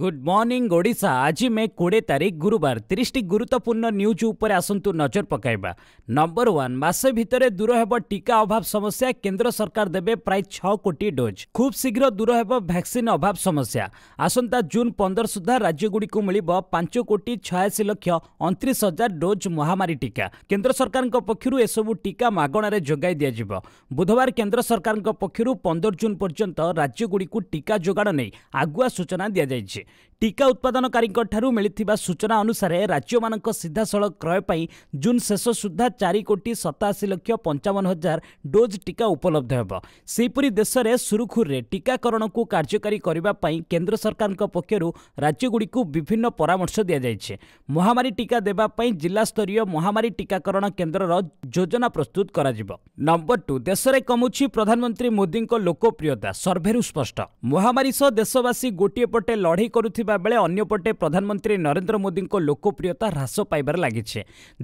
good morning Odisha ଆଜି ମେ କୋଡ଼ିଏ ତାରିଖ ଗୁରୁବାର ତିରିଶଟି ଗୁରୁତ୍ୱପୂର୍ଣ୍ଣ ନ୍ୟୁଜ୍ ଉପରେ ଆସନ୍ତୁ ନଜର ପକାଇବା ନମ୍ବର ୱାନ୍ ମାସେ ଭିତରେ ଦୂର ହେବ ଟିକା ଅଭାବ ସମସ୍ୟା କେନ୍ଦ୍ର ସରକାର ଦେବେ ପ୍ରାୟ ଛଅ କୋଟି ଡୋଜ୍ ଖୁବ୍ ଶୀଘ୍ର ଦୂର ହେବ ଭ୍ୟାକ୍ସିନ୍ ଅଭାବ ସମସ୍ୟା ଆସନ୍ତା ଜୁନ୍ ପନ୍ଦର ସୁଦ୍ଧା ରାଜ୍ୟଗୁଡ଼ିକୁ ମିଳିବ ପାଞ୍ଚ କୋଟି ଛୟାଅଶୀ ଲକ୍ଷ ଅଣତିରିଶ ହଜାର ଡୋଜ୍ ମହାମାରୀ ଟିକା କେନ୍ଦ୍ର ସରକାରଙ୍କ ପକ୍ଷରୁ ଏସବୁ ଟିକା ମାଗଣାରେ ଯୋଗାଇ ଦିଆଯିବ ବୁଧବାର କେନ୍ଦ୍ର ସରକାରଙ୍କ ପକ୍ଷରୁ ପନ୍ଦର ଜୁନ୍ ପର୍ଯ୍ୟନ୍ତ ରାଜ୍ୟଗୁଡ଼ିକୁ ଟିକା ଯୋଗାଣ ନେଇ ଆଗୁଆ ସୂଚନା ଦିଆଯାଇଛି Сити ଟିକା ଉତ୍ପାଦନକାରୀଙ୍କଠାରୁ ମିଳିଥିବା ସୂଚନା ଅନୁସାରେ ରାଜ୍ୟମାନଙ୍କ ସିଧାସଳଖ କ୍ରୟ ପାଇଁ ଜୁନ୍ ଶେଷ ସୁଦ୍ଧା ଚାରି କୋଟି ସତାଅଶୀ ଲକ୍ଷ ପଞ୍ଚାବନ ହଜାର ଡୋଜ୍ ଟିକା ଉପଲବ୍ଧ ହେବ ସେହିପରି ଦେଶରେ ସୁରୁଖୁରୁରେ ଟିକାକରଣକୁ କାର୍ଯ୍ୟକାରୀ କରିବା ପାଇଁ କେନ୍ଦ୍ର ସରକାରଙ୍କ ପକ୍ଷରୁ ରାଜ୍ୟଗୁଡ଼ିକୁ ବିଭିନ୍ନ ପରାମର୍ଶ ଦିଆଯାଇଛି ମହାମାରୀ ଟିକା ଦେବା ପାଇଁ ଜିଲ୍ଲାସ୍ତରୀୟ ମହାମାରୀ ଟିକାକରଣ କେନ୍ଦ୍ରର ଯୋଜନା ପ୍ରସ୍ତୁତ କରାଯିବ ନମ୍ବର ଟୁ ଦେଶରେ କମୁଛି ପ୍ରଧାନମନ୍ତ୍ରୀ ମୋଦିଙ୍କ ଲୋକପ୍ରିୟତା ସର୍ଭେରୁ ସ୍ପଷ୍ଟ ମହାମାରୀ ସହ ଦେଶବାସୀ ଗୋଟିଏ ପଟେ ଲଢ଼େଇ କରୁଥିବା ଥିବା ବେଳେ ଅନ୍ୟପଟେ ପ୍ରଧାନମନ୍ତ୍ରୀ ନରେନ୍ଦ୍ର ମୋଦିଙ୍କ ଲୋକପ୍ରିୟତା ହ୍ରାସ ପାଇବାରେ ଲାଗିଛି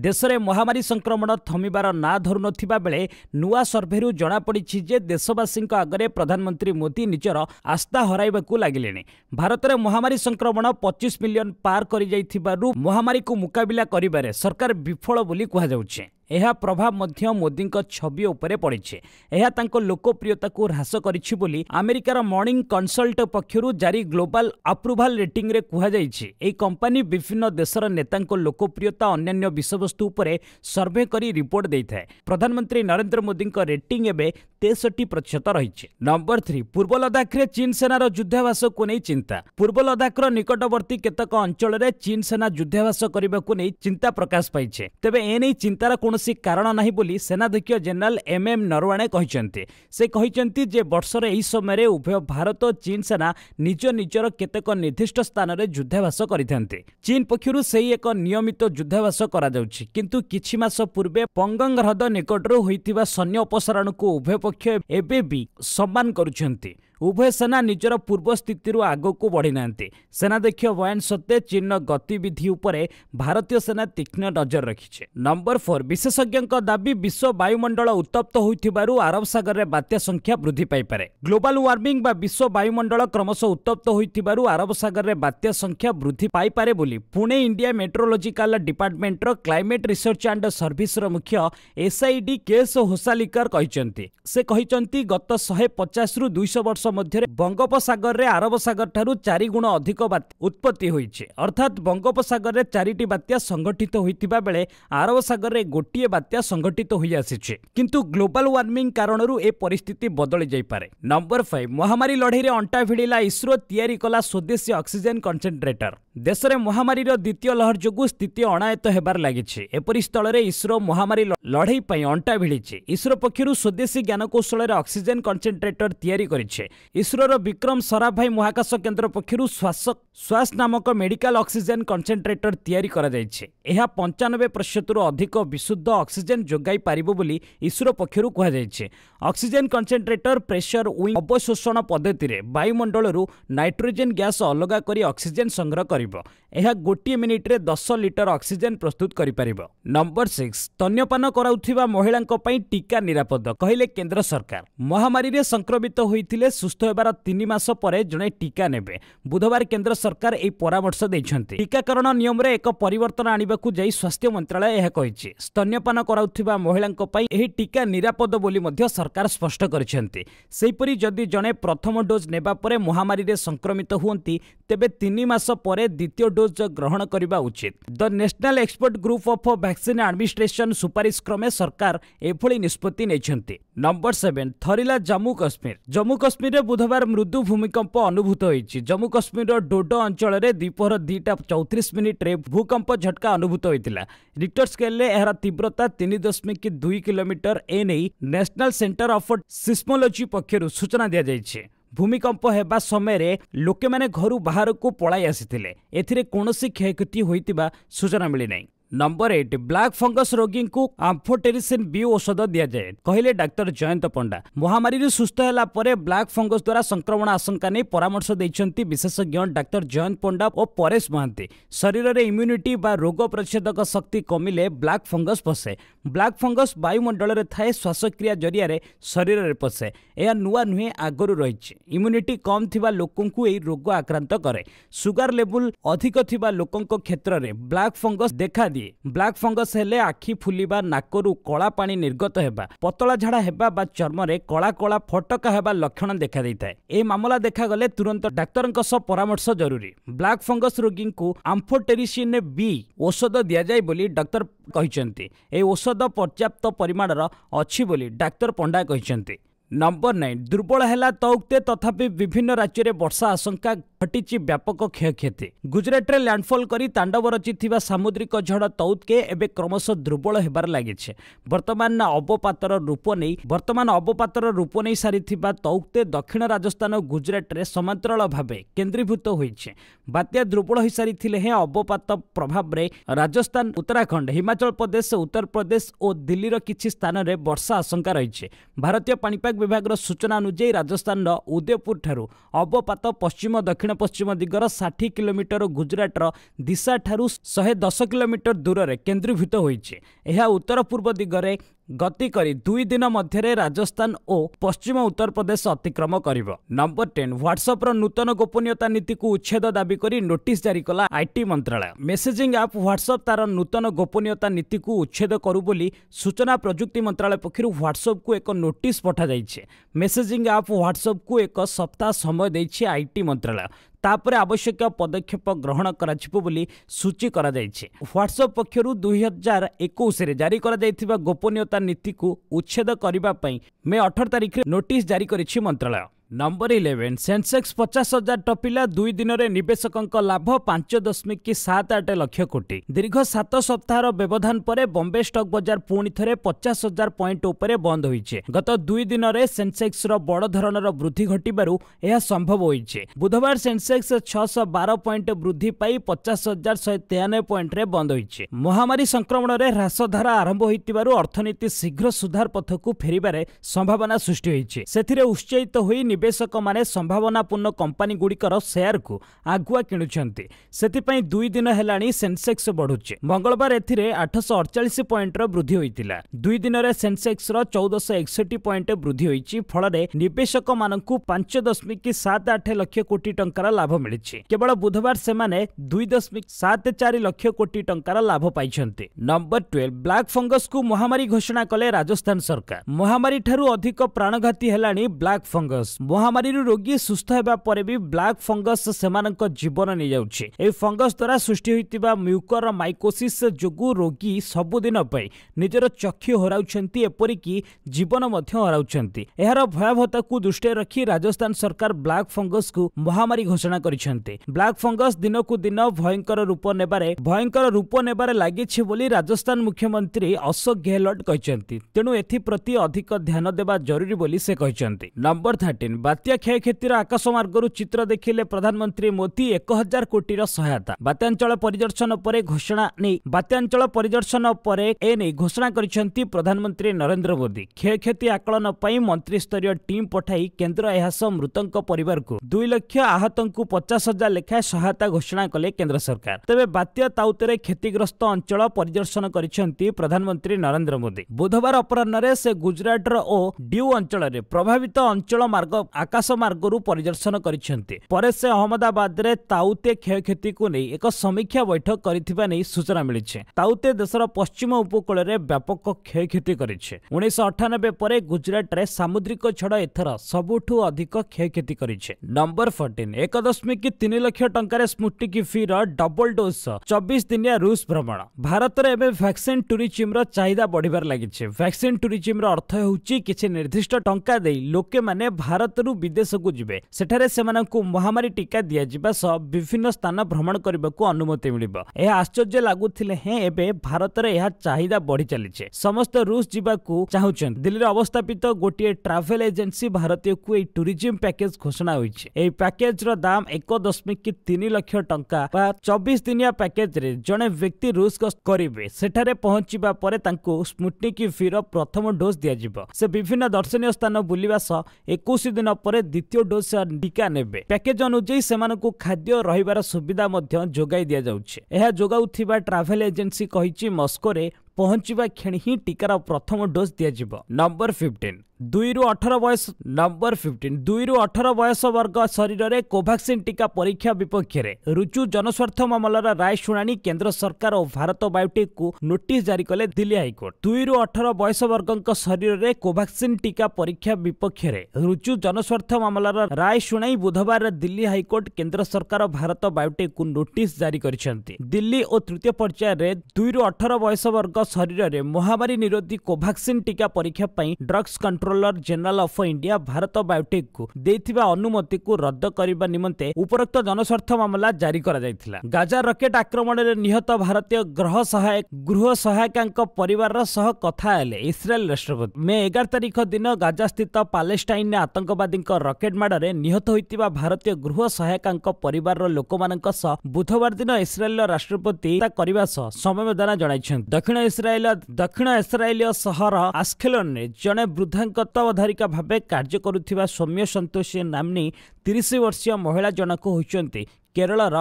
ଦେଶରେ ମହାମାରୀ ସଂକ୍ରମଣ ଥମିବାର ନାଁ ଧରୁନଥିବା ବେଳେ ନୂଆ ସର୍ଭେରୁ ଜଣାପଡ଼ିଛି ଯେ ଦେଶବାସୀଙ୍କ ଆଗରେ ପ୍ରଧାନମନ୍ତ୍ରୀ ମୋଦି ନିଜର ଆସ୍ଥା ହରାଇବାକୁ ଲାଗିଲେଣି ଭାରତରେ ମହାମାରୀ ସଂକ୍ରମଣ ପଚିଶ ମିଲିୟନ୍ ପାର କରିଯାଇଥିବାରୁ ମହାମାରୀକୁ ମୁକାବିଲା କରିବାରେ ସରକାର ବିଫଳ ବୋଲି କୁହାଯାଉଛି ଏହା ପ୍ରଭାବ ମଧ୍ୟ ମୋଦିଙ୍କ ଛବି ଉପରେ ପଡ଼ିଛି ଏହା ତାଙ୍କ ଲୋକପ୍ରିୟତାକୁ ହ୍ରାସ କରିଛି ବୋଲି ଆମେରିକାର ମର୍ଣ୍ଣିଂ କନ୍ସଲ୍ଟ ପକ୍ଷରୁ ଜାରି ଗ୍ଲୋବାଲ୍ ଆପ୍ରୁଭାଲ୍ ରେଟିଂରେ କୁହାଯାଇଛି ଏହି କମ୍ପାନୀ ବିଭିନ୍ନ ଦେଶର ନେତାଙ୍କ ଲୋକପ୍ରିୟତା ଅନ୍ୟାନ୍ୟ ବିଷୟବସ୍ତୁ ଉପରେ ସର୍ଭେ କରି ରିପୋର୍ଟ ଦେଇଥାଏ ପ୍ରଧାନମନ୍ତ୍ରୀ ନରେନ୍ଦ୍ର ମୋଦିଙ୍କ ରେଟିଂ ଏବେ ତେଷଠି ପ୍ରତିଶତ ରହିଛି ନମ୍ବର ଥ୍ରୀ ପୂର୍ବ ଲଦାଖରେ ଚୀନ୍ ସେନାର ଯୁଦ୍ଧାଭ୍ୟାସକୁ ନେଇ ଚିନ୍ତା ପୂର୍ବ ଲଦାଖର ନିକଟବର୍ତ୍ତୀ କେତେକ ଅଞ୍ଚଳରେ ଚୀନ୍ ସେନା ଯୁଦ୍ଧାଭ୍ୟାସ କରିବାକୁ ନେଇ ଚିନ୍ତା ପ୍ରକାଶ ପାଇଛି ତେବେ ଏନେଇ ଚିନ୍ତାର କୌଣସି କୌଣସି କାରଣ ନାହିଁ ବୋଲି ସେନାଧ୍ୟକ୍ଷ ଜେନେରାଲ ଏମ୍ ଏମ୍ ନରୱାଣେ କହିଛନ୍ତି ସେ କହିଛନ୍ତି ଯେ ବର୍ଷର ଏହି ସମୟରେ ଉଭୟ ଭାରତ ଓ ଚୀନ୍ ସେନା ନିଜ ନିଜର କେତେକ ନିର୍ଦ୍ଦିଷ୍ଟ ସ୍ଥାନରେ ଯୁଦ୍ଧାଭ୍ୟାସ କରିଥାନ୍ତି ଚୀନ୍ ପକ୍ଷରୁ ସେହି ଏକ ନିୟମିତ ଯୁଦ୍ଧାଭ୍ୟାସ କରାଯାଉଛି କିନ୍ତୁ କିଛି ମାସ ପୂର୍ବେ ପଙ୍ଗଙ୍ଗ ହ୍ରଦ ନିକଟରୁ ହୋଇଥିବା ସୈନ୍ୟ ଅପସାରଣକୁ ଉଭୟ ପକ୍ଷ ଏବେ ବି ସମ୍ମାନ କରୁଛନ୍ତି ଉଭୟ ସେନା ନିଜର ପୂର୍ବ ସ୍ଥିତିରୁ ଆଗକୁ ବଢ଼ିନାହାନ୍ତି ସେନାଧ୍ୟକ୍ଷ ବୟାନ ସତ୍ତ୍ୱେ ଚୀନ୍ର ଗତିବିଧି ଉପରେ ଭାରତୀୟ ସେନା ତୀକ୍ଷ୍ଣ ନଜର ରଖିଛି ନମ୍ବର ଫୋର୍ ବିଶେଷଜ୍ଞଙ୍କ ଦାବି ବିଶ୍ୱ ବାୟୁମଣ୍ଡଳ ଉତ୍ତପ୍ତ ହୋଇଥିବାରୁ ଆରବ ସାଗରରେ ବାତ୍ୟା ସଂଖ୍ୟା ବୃଦ୍ଧି ପାଇପାରେ ଗ୍ଲୋବାଲ୍ ୱାର୍ମିଂ ବା ବିଶ୍ୱ ବାୟୁମଣ୍ଡଳ କ୍ରମଶଃ ଉତ୍ତପ୍ତ ହୋଇଥିବାରୁ ଆରବ ସାଗରରେ ବାତ୍ୟା ସଂଖ୍ୟା ବୃଦ୍ଧି ପାଇପାରେ ବୋଲି ପୁଣେ ଇଣ୍ଡିଆ ମେଟ୍ରୋଲୋଜିକାଲ ଡିପାର୍ଟମେଣ୍ଟର କ୍ଲାଇମେଟ୍ ରିସର୍ଚ୍ଚ ଆଣ୍ଡ ସର୍ଭିସର ମୁଖ୍ୟ ଏସ୍ଆଇଡି କେଶ ହୋସାଲିକର କହିଛନ୍ତି ସେ କହିଛନ୍ତି ଗତ ଶହେ ପଚାଶରୁ ଦୁଇଶହ ବର୍ଷ ମଧ୍ୟରେ ବଙ୍ଗୋପସାଗରରେ ଆରବ ସାଗରଠାରୁ ଚାରିଗୁଣ ଅଧିକ ବାତ୍ୟା ଉତ୍ପତ୍ତି ହୋଇଛି ଅର୍ଥାତ୍ ବଙ୍ଗୋପସାଗରରେ ଚାରିଟି ବାତ୍ୟା ସଂଗଠିତ ହୋଇଥିବା ବେଳେ ଆରବ ସାଗରରେ ଗୋଟିଏ ବାତ୍ୟା ସଂଗଠିତ ହୋଇଆସିଛି କିନ୍ତୁ ଗ୍ଲୋବାଲ ୱାର୍ମିଂ କାରଣରୁ ଏ ପରିସ୍ଥିତି ବଦଳି ଯାଇପାରେ ନମ୍ବର ଫାଇଭ୍ ମହାମାରୀ ଲଢ଼େଇରେ ଅଣ୍ଟା ଭିଡ଼ିଲା ଇସ୍ରୋ ତିଆରି କଲା ସ୍ୱଦେଶୀ ଅକ୍ସିଜେନ୍ କନ୍ସେଣ୍ଟ୍ରେଟର ଦେଶରେ ମହାମାରୀର ଦ୍ୱିତୀୟ ଲହର ଯୋଗୁଁ ସ୍ଥିତି ଅଣାୟତ୍ତ ହେବାରେ ଲାଗିଛି ଏପରି ସ୍ଥଳରେ ଇସ୍ରୋ ମହାମାରୀ ଲଢ଼େଇ ପାଇଁ ଅଣ୍ଟା ଭିଡ଼ିଛି ଇସ୍ରୋ ପକ୍ଷରୁ ସ୍ୱଦେଶୀ ଜ୍ଞାନକୌଶଳରେ ଅକ୍ସିଜେନ୍ କନ୍ସେଣ୍ଟ୍ରେଟର ତିଆରି କରିଛି ଇସ୍ରୋର ବିକ୍ରମ ସରାଭାଇ ମହାକାଶ କେନ୍ଦ୍ର ପକ୍ଷରୁ ଶ୍ୱାସ ଶ୍ୱାସ ନାମକ ମେଡିକାଲ ଅକ୍ସିଜେନ୍ କନ୍ସେଣ୍ଟ୍ରେଟର ତିଆରି କରାଯାଇଛି ଏହା ପଞ୍ଚାନବେ ପ୍ରତିଶତରୁ ଅଧିକ ବିଶୁଦ୍ଧ ଅକ୍ସିଜେନ୍ ଯୋଗାଇ ପାରିବ ବୋଲି ଇସ୍ରୋ ପକ୍ଷରୁ କୁହାଯାଇଛି ଅକ୍ସିଜେନ୍ କନ୍ସେଣ୍ଟ୍ରେଟର ପ୍ରେସର ୱିଙ୍ଗ ଅବଶୋଷଣ ପଦ୍ଧତିରେ ବାୟୁମଣ୍ଡଳରୁ ନାଇଟ୍ରୋଜେନ୍ ଗ୍ୟାସ୍ ଅଲଗା କରି ଅକ୍ସିଜେନ୍ ସଂଗ୍ରହ କରେ କରିପାରିବ ଏହା ଗୋଟିଏ ମିନିଟ୍ରେ ଦଶ ଲିଟର ଅକ୍ସିଜେନ୍ ପ୍ରସ୍ତୁତ କରିପାରିବ ନମ୍ବର ସିକ୍ସ ସ୍ତନ୍ୟପାନ କରାଉଥିବା ମହିଳାଙ୍କ ପାଇଁ ଟିକା ନିରାପଦ କହିଲେ କେନ୍ଦ୍ର ସରକାର ମହାମାରୀରେ ସଂକ୍ରମିତ ହୋଇଥିଲେ ସୁସ୍ଥ ହେବାର ତିନି ମାସ ପରେ ଜଣେ ଟିକା ନେବେ ବୁଧବାର କେନ୍ଦ୍ର ସରକାର ଏହି ପରାମର୍ଶ ଦେଇଛନ୍ତି ଟିକାକରଣ ନିୟମରେ ଏକ ପରିବର୍ତ୍ତନ ଆଣିବାକୁ ଯାଇ ସ୍ୱାସ୍ଥ୍ୟ ମନ୍ତ୍ରଣାଳୟ ଏହା କହିଛି ସ୍ତନ୍ୟପାନ କରାଉଥିବା ମହିଳାଙ୍କ ପାଇଁ ଏହି ଟିକା ନିରାପଦ ବୋଲି ମଧ୍ୟ ସରକାର ସ୍ପଷ୍ଟ କରିଛନ୍ତି ସେହିପରି ଯଦି ଜଣେ ପ୍ରଥମ ଡୋଜ୍ ନେବା ପରେ ମହାମାରୀରେ ସଂକ୍ରମିତ ହୁଅନ୍ତି ତେବେ ତିନି ମାସ ପରେ ଦ୍ୱିତୀୟ ଡୋଜ୍ ଗ୍ରହଣ କରିବା ଉଚିତ the national expert group of vaccine administration ସୁପାରିଶ କ୍ରମେ ସରକାର ଏଭଳି ନିଷ୍ପତ୍ତି ନେଇଛନ୍ତି ନମ୍ବର ସେଭେନ୍ ଥରିଲା ଜାମ୍ମୁ କାଶ୍ମୀର ଜାମ୍ମୁ କାଶ୍ମୀରରେ ବୁଧବାର ମୃଦୁ ଭୂମିକମ୍ପ ଅନୁଭୂତ ହୋଇଛି ଜାମ୍ମୁ କାଶ୍ମୀରର ଡୋଡୋ ଅଞ୍ଚଳରେ ଦ୍ୱିପହର ଦୁଇଟା ଚଉତିରିଶ ମିନିଟ୍ରେ ଭୂକମ୍ପ ଝଟକା ଅନୁଭୂତ ହୋଇଥିଲା ରିକ୍ଟର ସ୍କେଲରେ ଏହାର ତୀବ୍ରତା ତିନି ଦଶମିକ ଦୁଇ କିଲୋମିଟର ଏ ନେଇ ନ୍ୟାସନାଲ ସେଣ୍ଟର ଅଫ୍ ସିସ୍ମୋଲୋଜି ପକ୍ଷରୁ ସୂଚନା ଦିଆଯାଇଛି ଭୂମିକମ୍ପ ହେବା ସମୟରେ ଲୋକେମାନେ ଘରୁ ବାହାରକୁ ପଳାଇ ଆସିଥିଲେ ଏଥିରେ କୌଣସି କ୍ଷୟକ୍ଷତି ହୋଇଥିବା ସୂଚନା ମିଳିନାହିଁ ନମ୍ବର ଏଇଟ୍ ବ୍ଲାକ୍ ଫଙ୍ଗସ୍ ରୋଗୀଙ୍କୁ ଆମ୍ଫୋଟେରିସିନ୍ ବି ଔଷଧ ଦିଆଯାଏ କହିଲେ ଡାକ୍ତର ଜୟନ୍ତ ପଣ୍ଡା ମହାମାରୀରୁ ସୁସ୍ଥ ହେଲା ପରେ ବ୍ଲାକ୍ ଫଙ୍ଗସ୍ ଦ୍ୱାରା ସଂକ୍ରମଣ ଆଶଙ୍କା ନେଇ ପରାମର୍ଶ ଦେଇଛନ୍ତି ବିଶେଷଜ୍ଞ ଡାକ୍ତର ଜୟନ୍ତ ପଣ୍ଡା ଓ ପରେଶ ମହାନ୍ତି ଶରୀରରେ ଇମ୍ୟୁନିଟି ବା ରୋଗ ପ୍ରତିଷେଧକ ଶକ୍ତି କମିଲେ ବ୍ଲାକ୍ ଫଙ୍ଗସ୍ ପଶେ ବ୍ଲାକ୍ ଫଙ୍ଗସ୍ ବାୟୁମଣ୍ଡଳରେ ଥାଏ ଶ୍ୱାସକ୍ରିୟା ଜରିଆରେ ଶରୀରରେ ପଶେ ଏହା ନୂଆ ନୁହେଁ ଆଗରୁ ରହିଛି ଇମ୍ୟୁନିଟି କମ୍ ଥିବା ଲୋକଙ୍କୁ ଏହି ରୋଗ ଆକ୍ରାନ୍ତ କରେ ସୁଗାର ଲେବୁଲ ଅଧିକ ଥିବା ଲୋକଙ୍କ କ୍ଷେତ୍ରରେ ବ୍ଲାକ୍ ଫଙ୍ଗସ୍ ଦେଖାଦିଏ ଲାଗେ ବ୍ଲାକ୍ ଫଙ୍ଗସ୍ ହେଲେ ଆଖି ଫୁଲିବା ନାକରୁ କଳା ପାଣି ନିର୍ଗତ ହେବା ପତଳା ଝାଡ଼ା ହେବା ବା ଚର୍ମରେ କଳା କଳା ଫଟକା ହେବା ଲକ୍ଷଣ ଦେଖାଦେଇଥାଏ ଏହି ମାମଲା ଦେଖାଗଲେ ତୁରନ୍ତ ଡାକ୍ତରଙ୍କ ସହ ପରାମର୍ଶ ଜରୁରୀ ବ୍ଲାକ୍ ଫଙ୍ଗସ୍ ରୋଗୀଙ୍କୁ ଆମ୍ଫୋଟେରିସିନ୍ ବି ଔଷଧ ଦିଆଯାଏ ବୋଲି ଡାକ୍ତର କହିଛନ୍ତି ଏହି ଔଷଧ ପର୍ଯ୍ୟାପ୍ତ ପରିମାଣର ଅଛି ବୋଲି ଡାକ୍ତର ପଣ୍ଡା କହିଛନ୍ତି ନମ୍ବର ନାଇନ୍ ଦୁର୍ବଳ ହେଲା ତ ଉକ୍ତେ ତଥାପି ବିଭିନ୍ନ ରାଜ୍ୟରେ ବର୍ଷା ଆଶଙ୍କା ঘটিছে ব্যাপক ক্ষয়ক্ষতি গুজরাটের ল্যান্ডফল করে তাণ্ডব রচিথিবা সামুদ্রিক ঝড় তৌতকে এবে ক্রমশ দুর্বল হবার লাগিছে বর্তমান অবপাতর রূপ নেই বর্তমান অবপাতর রূপ নেই সারি তৌকতে দক্ষিণ রাজস্থান ও গুজরাটে সমান্তরাল ভাবে কেন্দ্রীভূত হয়েছে বাত্যা দুর্বল হয়ে সারি হে অবপাত প্রভাবে রাজস্থান উত্তরাখণ্ড হিমাচল প্রদেশ উত্তরপ্রদেশ ও দিল্লির কিছু স্থানের বর্ষা আশঙ্কা রয়েছে ভারতীয় পাপাগ বিভাগের সূচনা অনুযায়ী রাজস্থানর ঠার অবপাত পশ্চিম দক্ষিণ ଦକ୍ଷିଣ ପଶ୍ଚିମ ଦିଗର ଷାଠିଏ କିଲୋମିଟର ଗୁଜରାଟର ଦିଶାଠାରୁ ଶହେ ଦଶ କିଲୋମିଟର ଦୂରରେ କେନ୍ଦ୍ରୀଭୂତ ହୋଇଛି ଏହା ଉତ୍ତର ପୂର୍ବ ଦିଗରେ ଗତି କରି ଦୁଇ ଦିନ ମଧ୍ୟରେ ରାଜସ୍ଥାନ ଓ ପଶ୍ଚିମ ଉତ୍ତରପ୍ରଦେଶ ଅତିକ୍ରମ କରିବ ନମ୍ବର ଟେନ୍ ହ୍ୱାଟ୍ସଆପ୍ର ନୂତନ ଗୋପନୀୟତା ନୀତିକୁ ଉଚ୍ଛେଦ ଦାବି କରି ନୋଟିସ୍ ଜାରି କଲା ଆଇଟି ମନ୍ତ୍ରଣାଳୟ ମେସେଜିଂ ଆପ୍ ହ୍ୱାଟ୍ସଆପ୍ ତା'ର ନୂତନ ଗୋପନୀୟତା ନୀତିକୁ ଉଚ୍ଛେଦ କରୁ ବୋଲି ସୂଚନା ପ୍ରଯୁକ୍ତି ମନ୍ତ୍ରଣାଳୟ ପକ୍ଷରୁ ହ୍ୱାଟ୍ସଆପ୍କୁ ଏକ ନୋଟିସ୍ ପଠାଯାଇଛି ମେସେଜିଂ ଆପ୍ ହ୍ୱାଟ୍ସଆପ୍କୁ ଏକ ସପ୍ତାହ ସମୟ ଦେଇଛି ଆଇଟି ମନ୍ତ୍ରଣାଳୟ ତାପରେ ଆବଶ୍ୟକ ପଦକ୍ଷେପ ଗ୍ରହଣ କରାଯିବ ବୋଲି ସୂଚୀ କରାଯାଇଛି ହ୍ୱାଟ୍ସଆପ୍ ପକ୍ଷରୁ ଦୁଇ ହଜାର ଏକୋଇଶରେ ଜାରି କରାଯାଇଥିବା ଗୋପନୀୟତା ନୀତିକୁ ଉଚ୍ଛେଦ କରିବା ପାଇଁ ମେ ଅଠର ତାରିଖରେ ନୋଟିସ୍ ଜାରି କରିଛି ମନ୍ତ୍ରଣାଳୟ ନମ୍ବର ଇଲେଭେନ୍ ସେନ୍ସେକ୍ସ ପଚାଶ ହଜାର ଟପିଲା ଦୁଇ ଦିନରେ ନିବେଶକଙ୍କ ଲାଭ ପାଞ୍ଚ ଦଶମିକ ସାତ ଆଠ ଲକ୍ଷ କୋଟି ଦୀର୍ଘ ସାତ ସପ୍ତାହର ବ୍ୟବଧାନ ପରେ ବମ୍ବେ ଷ୍ଟକ୍ ବଜାର ପୁଣି ଥରେ ପଚାଶ ହଜାର ପଏଣ୍ଟ ଉପରେ ବନ୍ଦ ହୋଇଛି ଗତ ଦୁଇ ଦିନରେ ସେନ୍ସେକ୍ସର ବଡ଼ ଧରଣର ବୃଦ୍ଧି ଘଟିବାରୁ ଏହା ସମ୍ଭବ ହୋଇଛି ବୁଧବାର ସେନ୍ସେକ୍ସ ଛଅଶହ ବାର ପଏଣ୍ଟ ବୃଦ୍ଧି ପାଇ ପଚାଶ ହଜାର ଶହେ ତେୟାନବେ ପଏଣ୍ଟରେ ବନ୍ଦ ହୋଇଛି ମହାମାରୀ ସଂକ୍ରମଣରେ ହ୍ରାସଧାରା ଆରମ୍ଭ ହୋଇଥିବାରୁ ଅର୍ଥନୀତି ଶୀଘ୍ର ସୁଧାର ପଥକୁ ଫେରିବାରେ ସମ୍ଭାବନା ସୃଷ୍ଟି ହୋଇଛି ସେଥିରେ ଉତ୍ସାହିତ ହୋଇ ନିବେଶକମାନେ ସମ୍ଭାବନାପୂର୍ଣ୍ଣ କମ୍ପାନୀଗୁଡ଼ିକର ସେୟାରକୁ ଆଗୁଆ କିଣୁଛନ୍ତି ସେଥିପାଇଁ ଦୁଇ ଦିନ ହେଲାଣି ସେନ୍ସେକ୍ସ ବଢ଼ୁଛି ମଙ୍ଗଳବାର ଏଥିରେ ଆଠଶହ ଅଡ଼ଚାଳିଶ ପଏଣ୍ଟର ବୃଦ୍ଧି ହୋଇଥିଲା ଦୁଇ ଦିନରେ ସେନ୍ସେକ୍ସର ଚଉଦଶହ ଏକଷଠି ପଏଣ୍ଟ ବୃଦ୍ଧି ହୋଇଛି ଫଳରେ ନିବେଶକମାନଙ୍କୁ ପାଞ୍ଚ ଦଶମିକ ସାତ ଆଠ ଲକ୍ଷ କୋଟି ଟଙ୍କାର ଲାଭ ମିଳିଛି କେବଳ ବୁଧବାର ସେମାନେ ଦୁଇ ଦଶମିକ ସାତ ଚାରି ଲକ୍ଷ କୋଟି ଟଙ୍କାର ଲାଭ ପାଇଛନ୍ତି ନମ୍ବର ଟୁଏଲ୍ଭ ବ୍ଲାକ୍ ଫଙ୍ଗସ୍କୁ ମହାମାରୀ ଘୋଷଣା କଲେ ରାଜସ୍ଥାନ ସରକାର ମହାମାରୀଠାରୁ ଅଧିକ ପ୍ରାଣଘାତୀ ହେଲାଣି ବ୍ଲାକ୍ ଫଙ୍ଗସ୍ ମହାମାରୀରୁ ରୋଗୀ ସୁସ୍ଥ ହେବା ପରେ ବି ବ୍ଲାକ୍ ଫଙ୍ଗସ୍ ସେମାନଙ୍କ ଜୀବନ ନେଇଯାଉଛି ଏହି ଫଙ୍ଗସ୍ ଦ୍ୱାରା ସୃଷ୍ଟି ହୋଇଥିବା ମ୍ୟୁକର ମାଇକୋସିସ୍ ଯୋଗୁଁ ରୋଗୀ ସବୁଦିନ ପାଇଁ ନିଜର ଚକ୍ଷୁ ହରାଉଛନ୍ତି ଏପରିକି ଜୀବନ ମଧ୍ୟ ହରାଉଛନ୍ତି ଏହାର ଭୟାବହତାକୁ ଦୃଷ୍ଟିରେ ରଖି ରାଜସ୍ଥାନ ସରକାର ବ୍ଲାକ୍ ଫଙ୍ଗସ୍କୁ ମହାମାରୀ ଘୋଷଣା କରିଛନ୍ତି ବ୍ଲାକ୍ ଫଙ୍ଗସ୍ ଦିନକୁ ଦିନ ଭୟଙ୍କର ରୂପ ନେବାରେ ଭୟଙ୍କର ରୂପ ନେବାରେ ଲାଗିଛି ବୋଲି ରାଜସ୍ଥାନ ମୁଖ୍ୟମନ୍ତ୍ରୀ ଅଶୋକ ଗେହଲଟ କହିଛନ୍ତି ତେଣୁ ଏଥିପ୍ରତି ଅଧିକ ଧ୍ୟାନ ଦେବା ଜରୁରୀ ବୋଲି ସେ କହିଛନ୍ତି ନମ୍ବର ଥାର୍ଟିନ୍ ବାତ୍ୟା କ୍ଷୟକ୍ଷତିର ଆକାଶ ମାର୍ଗରୁ ଚିତ୍ର ଦେଖିଲେ ପ୍ରଧାନମନ୍ତ୍ରୀ ମୋଦି ଏକ ହଜାର କୋଟିର ସହାୟତା ବାତ୍ୟାଞ୍ଚଳ ପରିଦର୍ଶନ ପରେ ଘୋଷଣା ନେଇ ବାତ୍ୟାଞ୍ଚଳ ପରିଦର୍ଶନ ପରେ ଏ ନେଇ ଘୋଷଣା କରିଛନ୍ତି ପ୍ରଧାନମନ୍ତ୍ରୀ ନରେନ୍ଦ୍ର ମୋଦି କ୍ଷୟକ୍ଷତି ଆକଳନ ପାଇଁ ମନ୍ତ୍ରୀସ୍ତରୀୟ ଟିମ୍ ପଠାଇ କେନ୍ଦ୍ର ଏହା ସହ ମୃତଙ୍କ ପରିବାରକୁ ଦୁଇ ଲକ୍ଷ ଆହତଙ୍କୁ ପଚାଶ ହଜାର ଲେଖାଏଁ ସହାୟତା ଘୋଷଣା କଲେ କେନ୍ଦ୍ର ସରକାର ତେବେ ବାତ୍ୟା ତାଉତରେ କ୍ଷତିଗ୍ରସ୍ତ ଅଞ୍ଚଳ ପରିଦର୍ଶନ କରିଛନ୍ତି ପ୍ରଧାନମନ୍ତ୍ରୀ ନରେନ୍ଦ୍ର ମୋଦି ବୁଧବାର ଅପରାହ୍ନରେ ସେ ଗୁଜରାଟର ଓ ଡିଉ ଅଞ୍ଚଳରେ ପ୍ରଭାବିତ ଅଞ୍ଚଳ ମାର୍ଗ ଆକାଶମାର୍ଗରୁ ପରିଦର୍ଶନ କରିଛନ୍ତି ପରେ ସେ ଅହମ୍ମଦାବାଦରେ ତାଉତେ କ୍ଷୟକ୍ଷତିକୁ ନେଇ ଏକ ସମୀକ୍ଷା ବୈଠକ କରିଥିବା ନେଇ ସୂଚନା ମିଳିଛି ତାଉତେ ଦେଶର ପଶ୍ଚିମ ଉପକୂଳରେ ବ୍ୟାପକ କ୍ଷୟକ୍ଷତି କରିଛି ଉଣେଇଶହ ଅଠାନବେ ପରେ ଗୁଜରାଟରେ ସାମୁଦ୍ରିକ ଝଡ଼ ଏଥର ସବୁଠୁ ଅଧିକ କ୍ଷୟକ୍ଷତି କରିଛି ନମ୍ବର ଫୋର୍ଟିନ୍ ଏକ ଦଶମିକ ତିନି ଲକ୍ଷ ଟଙ୍କାରେ ସ୍ମୁଟିକି ଫି'ର ଡବଲ ଡୋଜ୍ ଚବିଶ ଦିନିଆ ରୁଷ ଭ୍ରମଣ ଭାରତରେ ଏବେ ଭ୍ୟାକ୍ସିନ୍ ଟୁରିଜିମ୍ର ଚାହିଦା ବଢ଼ିବାରେ ଲାଗିଛି ଭ୍ୟାକ୍ସିନ୍ ଟୁରିଜିମ୍ର ଅର୍ଥ ହେଉଛି କିଛି ନିର୍ଦ୍ଦିଷ୍ଟ ଟଙ୍କା ଦେଇ ଲୋକେମାନେ ଭାରତ ଭାରତରୁ ବିଦେଶକୁ ଯିବେ ସେଠାରେ ସେମାନଙ୍କୁ ମହାମାରୀ ଟିକା ଦିଆଯିବା ସହ ବିଭିନ୍ନ ସ୍ଥାନ ଭ୍ରମଣ କରିବାକୁ ଅନୁମତି ମିଳିବ ଏହା ଆଶ୍ଚର୍ଯ୍ୟ ଲାଗୁଥିଲେ ହେଁ ଏବେ ଭାରତରେ ଏହା ଚାହିଦା ବଢି ଚାଲିଛି ସମସ୍ତେ ରୁଷ ଯିବାକୁ ଚାହୁଁଛନ୍ତି ଦିଲ୍ଲୀରେ ଅବସ୍ଥାପିତ ଗୋଟିଏ ଟ୍ରାଭେଲ ଏଜେନ୍ସି ଭାରତୀୟକୁ ଏହି ଟୁରିଜିମ ପ୍ୟାକେଜ ଘୋଷଣା ହୋଇଛି ଏହି ପ୍ୟାକେଜର ଦାମ ଏକ ଦଶମିକ ତିନି ଲକ୍ଷ ଟଙ୍କା ବା ଚବିଶ ଦିନିଆ ପ୍ୟାକେଜରେ ଜଣେ ବ୍ୟକ୍ତି ରୁଷ ଗସ୍ତ କରିବେ ସେଠାରେ ପହଞ୍ଚିବା ପରେ ତାଙ୍କୁ ସ୍ପୁଟନିକ ଫିର ପ୍ରଥମ ଡୋଜ୍ ଦିଆଯିବ ସେ ବିଭିନ୍ନ ଦର୍ଶନୀୟ ସ୍ଥାନ ବୁଲିବା ସହ ଏକୋଇଶ ଦିନ ଦିନ ପରେ ଦ୍ୱିତୀୟ ଡୋଜ୍ ଟିକା ନେବେ ପ୍ୟାକେଜ୍ ଅନୁଯାୟୀ ସେମାନଙ୍କୁ ଖାଦ୍ୟ ରହିବାର ସୁବିଧା ମଧ୍ୟ ଯୋଗାଇ ଦିଆଯାଉଛି ଏହା ଯୋଗାଉଥିବା ଟ୍ରାଭେଲ୍ ଏଜେନ୍ସି କହିଛି ମସ୍କୋରେ ପହଞ୍ଚିବା କ୍ଷଣି ହିଁ ଟିକାର ପ୍ରଥମ ଡୋଜ୍ ଦିଆଯିବ ନମ୍ବର ଫିଫ୍ଟିନ୍ ଦୁଇରୁ ଅଠର ବୟସ ନମ୍ବର ଫିଫ୍ଟିନ୍ ଦୁଇରୁ ଅଠର ବୟସ ବର୍ଗ ଶରୀରରେ କୋଭାକ୍ସିନ୍ ଟିକା ପରୀକ୍ଷା ବିପକ୍ଷରେ ରୁଚୁ ଜନସ୍ୱାର୍ଥ ମାମଲାର ରାୟ ଶୁଣାଣି କେନ୍ଦ୍ର ସରକାର ଓ ଭାରତ ବାୟୋଟେକ୍କୁ ନୋଟିସ୍ ଜାରି କଲେ ଦିଲ୍ଲୀ ହାଇକୋର୍ଟ ଦୁଇରୁ ଅଠର ବୟସ ବର୍ଗଙ୍କ ଶରୀରରେ କୋଭାକ୍ସିନ୍ ଟିକା ପରୀକ୍ଷା ବିପକ୍ଷରେ ରୁଚୁ ଜନସ୍ୱାର୍ଥ ମାମଲାର ରାୟ ଶୁଣାଇ ବୁଧବାର ଦିଲ୍ଲୀ ହାଇକୋର୍ଟ କେନ୍ଦ୍ର ସରକାର ଭାରତ ବାୟୋଟେକ୍କୁ ନୋଟିସ୍ ଜାରି କରିଛନ୍ତି ଦିଲ୍ଲୀ ଓ ତୃତୀୟ ପର୍ଯ୍ୟାୟରେ ଦୁଇରୁ ଅଠର ବୟସ ବର୍ଗ ଶରୀରରେ ମହାମାରୀ ନିରୋଧୀ କୋଭାକ୍ସିନ୍ ଟିକା ପରୀକ୍ଷା ପାଇଁ drugs controller general of India Bharat ବାୟୋଟେକ୍କୁ ଦେଇଥିବା ଅନୁମତିକୁ ରଦ୍ଦ କରିବା ନିମନ୍ତେ ଉପରୋକ୍ତ ଜନସ୍ୱାର୍ଥ ମାମଲା ଜାରି କରାଯାଇଥିଲା ଗାଜା ରକେଟ୍ ଆକ୍ରମଣରେ ନିହତ ଭାରତୀୟ ଗ୍ରହ ସହାୟକ ଗୃହ ସହାୟିକାଙ୍କ ପରିବାରର ସହ କଥା ହେଲେ ଇସ୍ରାଏଲ ରାଷ୍ଟ୍ରପତି ମେ ଏଗାର ତାରିଖ ଦିନ ଗାଜାସ୍ଥିତ ପାଲେଷ୍ଟାଇନ୍ରେ ଆତଙ୍କବାଦୀଙ୍କ ରକେଟ୍ ମାଡ଼ରେ ନିହତ ହୋଇଥିବା ଭାରତୀୟ ଗୃହ ସହାୟିକାଙ୍କ ପରିବାରର ଲୋକମାନଙ୍କ ସହ ବୁଧବାର ଦିନ ଇସ୍ରାଏଲର ରାଷ୍ଟ୍ରପତି କରିବା ସହ ସମବେଦନା ଜଣାଇଛନ୍ତି ଦକ୍ଷିଣ ଇସ୍ରାଏଲ ଦକ୍ଷିଣ ଇସ୍ରାଏଲୀୟ ସହର ଆସ୍ଖେଲନରେ ଜଣେ ବୃଦ୍ଧାଙ୍କ ତତ୍ତ୍ୱାବଧାରିକା ଭାବେ କାର୍ଯ୍ୟ କରୁଥିବା ସୌମ୍ୟ ସନ୍ତୋଷୀ ନାମ୍ନି ତିରିଶ ବର୍ଷୀୟ ମହିଳା ଜଣକ ହୋଇଛନ୍ତି କେରଳର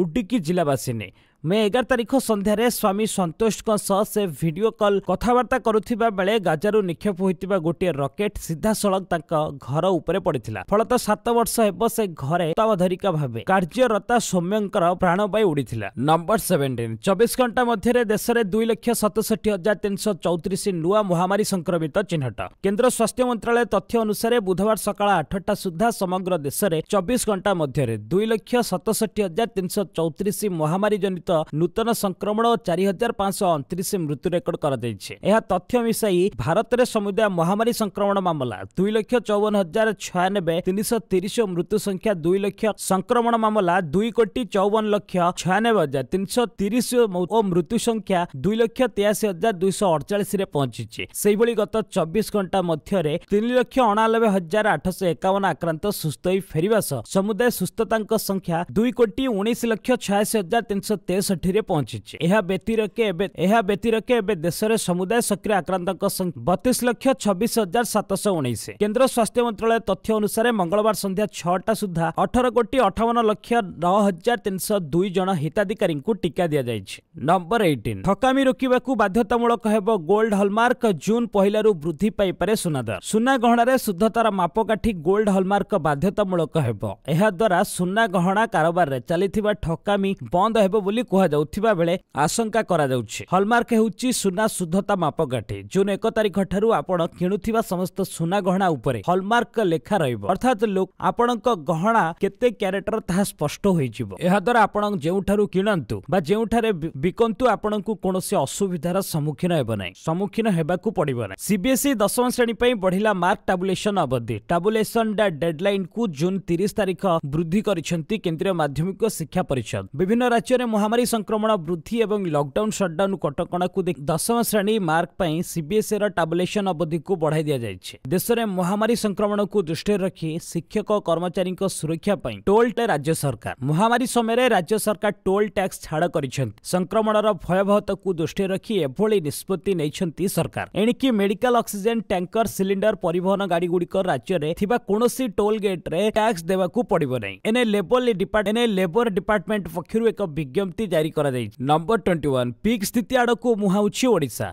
ଉଡ଼ିକି ଜିଲ୍ଲାବାସିନୀ ମେ ଏଗାର ତାରିଖ ସନ୍ଧ୍ୟାରେ ସ୍ୱାମୀ ସନ୍ତୋଷଙ୍କ ସହ ସେ ଭିଡ଼ିଓ କଲ୍ କଥାବାର୍ତ୍ତା କରୁଥିବା ବେଳେ ଗାଜାରୁ ନିକ୍ଷେପ ହୋଇଥିବା ଗୋଟିଏ ରକେଟ୍ ସିଧାସଳଖ ତାଙ୍କ ଘର ଉପରେ ପଡ଼ିଥିଲା ଫଳତଃ ସାତ ବର୍ଷ ହେବ ସେ ଘରେ ତାବଧରିକା ଭାବେ କାର୍ଯ୍ୟରତା ସୌମ୍ୟଙ୍କର ପ୍ରାଣବାୟୁ ଉଡ଼ିଥିଲା ନମ୍ବର ସେଭେଣ୍ଟିନ୍ ଚବିଶ ଘଣ୍ଟା ମଧ୍ୟରେ ଦେଶରେ ଦୁଇ ଲକ୍ଷ ସତଷଠି ହଜାର ତିନିଶହ ଚୌତିରିଶ ନୂଆ ମହାମାରୀ ସଂକ୍ରମିତ ଚିହ୍ନଟ କେନ୍ଦ୍ର ସ୍ୱାସ୍ଥ୍ୟ ମନ୍ତ୍ରଣାଳୟ ତଥ୍ୟ ଅନୁସାରେ ବୁଧବାର ସକାଳ ଆଠଟା ସୁଦ୍ଧା ସମଗ୍ର ଦେଶରେ ଚବିଶ ଘଣ୍ଟା ମଧ୍ୟରେ ଦୁଇ ଲକ୍ଷ ସତଷଠି ହଜାର ତିନିଶହ ଚୌତିରିଶ ମହାମାରୀ ଜନିତ ସହିତ ନୂତନ ସଂକ୍ରମଣ ଓ ଚାରି ହଜାର ପାଞ୍ଚଶହ ଅଣତିରିଶ ମୃତ୍ୟୁ ରେକର୍ଡ କରାଯାଇଛି ଏହା ତଥ୍ୟ ମିଶାଇ ଭାରତରେ ସମୁଦାୟ ମହାମାରୀ ସଂକ୍ରମଣ ମାମଲା ଦୁଇ ଲକ୍ଷ ଚଉବନ ହଜାର ଛୟାନବେ ତିନିଶହ ତିରିଶ ମୃତ୍ୟୁ ସଂଖ୍ୟା ଦୁଇ ଲକ୍ଷ ସଂକ୍ରମଣ ମାମଲା ଦୁଇ କୋଟି ଚଉବନ ଲକ୍ଷ ଛୟାନବେ ହଜାର ତିନିଶହ ତିରିଶ ଓ ମୃତ୍ୟୁ ସଂଖ୍ୟା ଦୁଇ ଲକ୍ଷ ତେୟାଅଶି ହଜାର ଦୁଇଶହ ଅଠଚାଳିଶ ରେ ପହଞ୍ଚିଛି ସେହିଭଳି ଗତ ଚବିଶ ଘଣ୍ଟା ମଧ୍ୟରେ ତିନି ଲକ୍ଷ ଅଣାନବେ ହଜାର ଆଠଶହ ଏକାବନ ଆକ୍ରାନ୍ତ ସୁସ୍ଥ ହୋଇ ଫେରିବା ସହ ସମୁଦାୟ ସୁସ୍ଥତାଙ୍କ ସଂଖ୍ୟା ଦୁଇ କୋଟି ଉଣେଇଶ ଲକ୍ଷ ଛୟାଅଶୀ ହଜାର ତିନିଶହ ତେର ତେଷଠିରେ ପହଞ୍ଚିଛି ଏହା ବ୍ୟତିରେକେ ଏବେ ଏହା ବ୍ୟତିରେକେ ଏବେ ଦେଶରେ ସମୁଦାୟ ସକ୍ରିୟ ଆକ୍ରାନ୍ତଙ୍କ ସଂଖ୍ୟା ବତିଶ ଲକ୍ଷ ଛବିଶ ହଜାର ସାତଶହ ଉଣେଇଶ କେନ୍ଦ୍ର ସ୍ୱାସ୍ଥ୍ୟ ମନ୍ତ୍ରଣାଳୟ ତଥ୍ୟ ଅନୁସାରେ ମଙ୍ଗଳବାର ସନ୍ଧ୍ୟା ଛଅଟା ସୁଦ୍ଧା ଅଠର କୋଟି ଅଠାବନ ଲକ୍ଷ ନଅ ହଜାର ତିନିଶହ ଦୁଇ ଜଣ ହିତାଧିକାରୀଙ୍କୁ ଟିକା ଦିଆଯାଇଛି ନମ୍ବର ଏଇଟିନ୍ ଠକାମି ରୋକିବାକୁ ବାଧ୍ୟତାମୂଳକ ହେବ ଗୋଲ୍ଡ ହଲମାର୍କ ଜୁନ୍ ପହିଲାରୁ ବୃଦ୍ଧି ପାଇପାରେ ସୁନାଦର ସୁନା ଗହଣାରେ ସୁଧତାର ମାପକାଠି ଗୋଲ୍ଡ ହଲମାର୍କ ବାଧ୍ୟତାମୂଳକ ହେବ ଏହାଦ୍ୱାରା ସୁନା ଗହଣା କାରବାରରେ ଚାଲିଥିବା ଠକାମି ବନ୍ଦ ହେବ ବୋଲି କୁହାଯାଉଥିବା ବେଳେ ଆଶଙ୍କା କରାଯାଉଛି ହଲମାର୍କ ହେଉଛି ସୁନା ଶୁଦ୍ଧତା ମାପକାଠି ଜୁନ୍ ଏକ ତାରିଖଠାରୁ ଆପଣ କିଣୁଥିବା ସମସ୍ତ ସୁନା ଗହଣା ଉପରେ ହଲମାର୍କ ଲେଖା ରହିବ ଅର୍ଥାତ୍ ଲୁକ୍ ଆପଣଙ୍କ ଗହଣା କେତେ କ୍ୟାରେଟର ତାହା ସ୍ପଷ୍ଟ ହୋଇଯିବ ଏହାଦ୍ୱାରା ଆପଣ ଯେଉଁଠାରୁ କିଣନ୍ତୁ ବା ଯେଉଁଠାରେ ବିକନ୍ତୁ ଆପଣଙ୍କୁ କୌଣସି ଅସୁବିଧାର ସମ୍ମୁଖୀନ ହେବ ନାହିଁ ସମ୍ମୁଖୀନ ହେବାକୁ ପଡ଼ିବ ନାହିଁ ସିବିଏସ୍ଇ ଦଶମ ଶ୍ରେଣୀ ପାଇଁ ବଢ଼ିଲା ମାର୍କ ଟାବୁଲେସନ ଅବଧି ଟାବୁଲେସନ ଡେଡ୍ଲାଇନ୍କୁ ଜୁନ୍ ତିରିଶ ତାରିଖ ବୃଦ୍ଧି କରିଛନ୍ତି କେନ୍ଦ୍ରୀୟ ମାଧ୍ୟମିକ ଶିକ୍ଷା ପରିଷଦ ବିଭିନ୍ନ ରାଜ୍ୟରେ ମହାମାରୀ ମହାମାରୀ ସଂକ୍ରମଣ ବୃଦ୍ଧି ଏବଂ ଲକ୍ଡାଉନ୍ ସଟ୍ଡାଉନ୍ କଟକଣାକୁ ଦେଖି ଦଶମ ଶ୍ରେଣୀ ମାର୍କ ପାଇଁ ସିବିଏସ୍ଇର ଟାବୁଲେସନ୍ ଅବଧିକୁ ବଢ଼ାଇ ଦିଆଯାଇଛି ଦେଶରେ ମହାମାରୀ ସଂକ୍ରମଣକୁ ଦୃଷ୍ଟିରେ ରଖି ଶିକ୍ଷକ କର୍ମଚାରୀଙ୍କ ସୁରକ୍ଷା ପାଇଁ ଟୋଲ୍ଟେ ରାଜ୍ୟ ସରକାର ମହାମାରୀ ସମୟରେ ରାଜ୍ୟ ସରକାର ଟୋଲ୍ ଟ୍ୟାକ୍ସ ଛାଡ଼ କରିଛନ୍ତି ସଂକ୍ରମଣର ଭୟାବହତାକୁ ଦୃଷ୍ଟିରେ ରଖି ଏଭଳି ନିଷ୍ପତ୍ତି ନେଇଛନ୍ତି ସରକାର ଏଣିକି ମେଡିକାଲ ଅକ୍ସିଜେନ୍ ଟ୍ୟାଙ୍କର ସିଲିଣ୍ଡର ପରିବହନ ଗାଡ଼ିଗୁଡ଼ିକ ରାଜ୍ୟରେ ଥିବା କୌଣସି ଟୋଲ୍ ଗେଟ୍ରେ ଟ୍ୟାକ୍ସ ଦେବାକୁ ପଡ଼ିବ ନାହିଁ ଏନେ ଲେବର ଡିପାର୍ଟ ଏନେ ଲେବର ଡିପାର୍ଟମେଣ୍ଟ ପକ୍ଷରୁ ଏକ ବିଜ୍ଞପ୍ତି ଜାରି କରାଯାଇଛି ନମ୍ବର ଟ୍ୱେଣ୍ଟି ୱାନ୍ ପିକ୍ ସ୍ଥିତି ଆଡ଼କୁ ମୁହାଁଉଛି ଓଡ଼ିଶା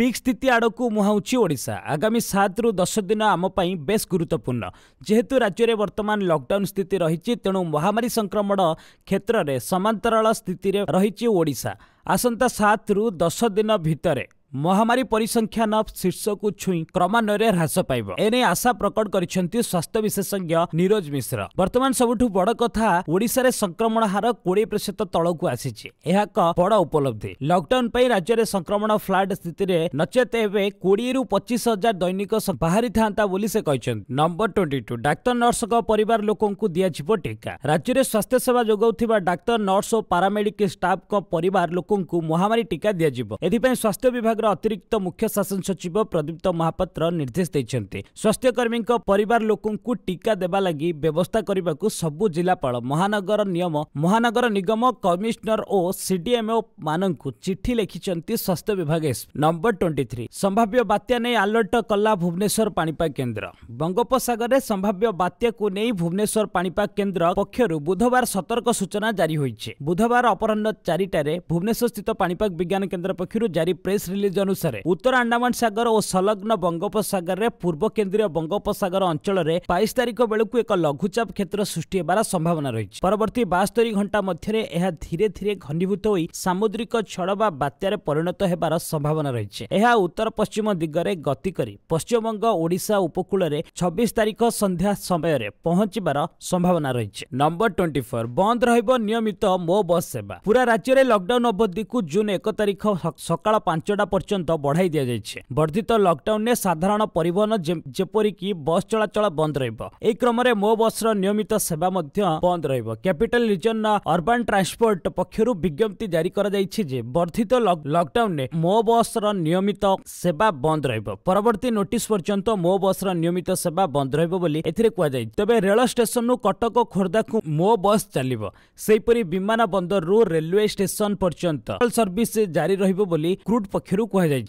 ପିକ୍ ସ୍ଥିତି ଆଡ଼କୁ ମୁହାଁଉଛି ଓଡ଼ିଶା ଆଗାମୀ ସାତରୁ ଦଶ ଦିନ ଆମ ପାଇଁ ବେଶ୍ ଗୁରୁତ୍ୱପୂର୍ଣ୍ଣ ଯେହେତୁ ରାଜ୍ୟରେ ବର୍ତ୍ତମାନ ଲକ୍ଡାଉନ୍ ସ୍ଥିତି ରହିଛି ତେଣୁ ମହାମାରୀ ସଂକ୍ରମଣ କ୍ଷେତ୍ରରେ ସମାନ୍ତରାଳ ସ୍ଥିତିରେ ରହିଛି ଓଡ଼ିଶା ଆସନ୍ତା ସାତରୁ ଦଶ ଦିନ ଭିତରେ ମହାମାରୀ ପରିସଂଖ୍ୟାନ ଶୀର୍ଷକୁ ଛୁଇଁ କ୍ରମାନ୍ୱୟରେ ହ୍ରାସ ପାଇବ ଏନେଇ ଆଶା ପ୍ରକଟ କରିଛନ୍ତି ସ୍ୱାସ୍ଥ୍ୟ ବିଶେଷଜ୍ଞ ନିରୋଜ ମିଶ୍ର ବର୍ତ୍ତମାନ ସବୁଠୁ ବଡ଼ କଥା ଓଡ଼ିଶାରେ ସଂକ୍ରମଣ ହାର କୋଡ଼ିଏ ପ୍ରତିଶତ ତଳକୁ ଆସିଛି ଏହା ଏକ ବଡ଼ ଉପଲବ୍ଧି ଲକ୍ଡାଉନ୍ ପାଇଁ ରାଜ୍ୟରେ ସଂକ୍ରମଣ ଫ୍ଲାଟ୍ ସ୍ଥିତିରେ ନଚେତ ଏବେ କୋଡ଼ିଏରୁ ପଚିଶ ହଜାର ଦୈନିକ ବାହାରିଥାନ୍ତା ବୋଲି ସେ କହିଛନ୍ତି ନମ୍ବର ଟ୍ୱେଣ୍ଟି ଟୁ ଡାକ୍ତର ନର୍ସଙ୍କ ପରିବାର ଲୋକଙ୍କୁ ଦିଆଯିବ ଟିକା ରାଜ୍ୟରେ ସ୍ୱାସ୍ଥ୍ୟ ସେବା ଯୋଗାଉଥିବା ଡାକ୍ତର ନର୍ସ ଓ ପାରାମେଡିକ ଷ୍ଟାଫ୍ଙ୍କ ପରିବାର ଲୋକଙ୍କୁ ମହାମାରୀ ଟିକା ଦିଆଯିବ ଏଥିପାଇଁ ସ୍ୱାସ୍ଥ୍ୟ ବିଭାଗ ବିଭାଗର ଅତିରିକ୍ତ ମୁଖ୍ୟ ଶାସନ ସଚିବ ପ୍ରଦୀପ୍ତ ମହାପାତ୍ର ନିର୍ଦ୍ଦେଶ ଦେଇଛନ୍ତି ସ୍ୱାସ୍ଥ୍ୟକର୍ମୀଙ୍କ ପରିବାର ଲୋକଙ୍କୁ ଟିକା ଦେବା ଲାଗି ବ୍ୟବସ୍ଥା କରିବାକୁ ସବୁ ଜିଲ୍ଲାପାଳ ମହାନଗର ନିୟମ ମହାନଗର ନିଗମ କମିଶନର ଓ ସିଡିଏମ୍ଓ ମାନଙ୍କୁ ଚିଠି ଲେଖିଛନ୍ତି ସ୍ୱାସ୍ଥ୍ୟ ବିଭାଗ ନମ୍ବର ଟ୍ୱେଣ୍ଟି ଥ୍ରୀ ସମ୍ଭାବ୍ୟ ବାତ୍ୟା ନେଇ ଆଲର୍ଟ କଲା ଭୁବନେଶ୍ୱର ପାଣିପାଗ କେନ୍ଦ୍ର ବଙ୍ଗୋପସାଗରରେ ସମ୍ଭାବ୍ୟ ବାତ୍ୟାକୁ ନେଇ ଭୁବନେଶ୍ୱର ପାଣିପାଗ କେନ୍ଦ୍ର ପକ୍ଷରୁ ବୁଧବାର ସତର୍କ ସୂଚନା ଜାରି ହୋଇଛି ବୁଧବାର ଅପରାହ୍ନ ଚାରିଟାରେ ଭୁବନେଶ୍ୱର ସ୍ଥିତ ପାଣିପାଗ ବିଜ୍ଞାନ କେନ୍ଦ୍ର ପକ୍ଷରୁ ଜାରି ପ୍ରେସ୍ ରିଲିଜ୍ ସିରିଜ୍ ଅନୁସାରେ ଉତ୍ତର ଆଣ୍ଡାମାନ ସାଗର ଓ ସଂଲଗ୍ନ ବଙ୍ଗୋପସାଗରରେ ପୂର୍ବ କେନ୍ଦ୍ରୀୟ ବଙ୍ଗୋପସାଗର ଅଞ୍ଚଳରେ ବାଇଶ ତାରିଖ ବେଳକୁ ଏକ ଲଘୁଚାପ କ୍ଷେତ୍ର ସୃଷ୍ଟି ହେବାର ସମ୍ଭାବନା ରହିଛି ପରବର୍ତ୍ତୀ ବାସ୍ତରି ଘଣ୍ଟା ମଧ୍ୟରେ ଏହା ଧୀରେ ଧୀରେ ଘନୀଭୂତ ହୋଇ ସାମୁଦ୍ରିକ ଛଡ଼ ବା ବାତ୍ୟାରେ ପରିଣତ ହେବାର ସମ୍ଭାବନା ରହିଛି ଏହା ଉତ୍ତର ପଶ୍ଚିମ ଦିଗରେ ଗତି କରି ପଶ୍ଚିମବଙ୍ଗ ଓଡ଼ିଶା ଉପକୂଳରେ ଛବିଶ ତାରିଖ ସନ୍ଧ୍ୟା ସମୟରେ ପହଞ୍ଚିବାର ସମ୍ଭାବନା ରହିଛି ନମ୍ବର ଟ୍ୱେଣ୍ଟି ଫୋର୍ ବନ୍ଦ ରହିବ ନିୟମିତ ମୋ ବସ୍ ସେବା ପୁରା ରାଜ୍ୟରେ ଲକ୍ଡାଉନ୍ ଅବଧିକୁ ଜୁନ୍ ଏକ ତାରିଖ ସକାଳ ପାଞ୍ଚଟା ପର୍ଯ୍ୟନ୍ତ ବଢ଼ାଇ ଦିଆଯାଇଛି ବର୍ଦ୍ଧିତ ଲକ୍ଡାଉନରେ ସାଧାରଣ ପରିବହନ ଯେପରିକି ବସ୍ ଚଳାଚଳ ବନ୍ଦ ରହିବ ଏହି କ୍ରମରେ ମୋ ବସ୍ର ନିୟମିତ ସେବା ମଧ୍ୟ ବନ୍ଦ ରହିବ କ୍ୟାପିଟାଲ ରିଜନ ଅର୍ବାନ ଟ୍ରାନ୍ସପୋର୍ଟ ପକ୍ଷରୁ ବିଜ୍ଞପ୍ତି ଜାରି କରାଯାଇଛି ଯେ ବର୍ଦ୍ଧିତ ଲକ୍ଡାଉନରେ ମୋ ବସ୍ର ନିୟମିତ ସେବା ବନ୍ଦ ରହିବ ପରବର୍ତ୍ତୀ ନୋଟିସ୍ ପର୍ଯ୍ୟନ୍ତ ମୋ ବସ୍ର ନିୟମିତ ସେବା ବନ୍ଦ ରହିବ ବୋଲି ଏଥିରେ କୁହାଯାଇଛି ତେବେ ରେଳ ଷ୍ଟେସନରୁ କଟକ ଖୋର୍ଦ୍ଧାକୁ ମୋ ବସ୍ ଚାଲିବ ସେହିପରି ବିମାନ ବନ୍ଦରରୁ ରେଲୱେ ଷ୍ଟେସନ ପର୍ଯ୍ୟନ୍ତ ସର୍ଭିସ୍ ଜାରି ରହିବ ବୋଲି କ୍ରୁଡ୍ ପକ୍ଷରୁ कह जाए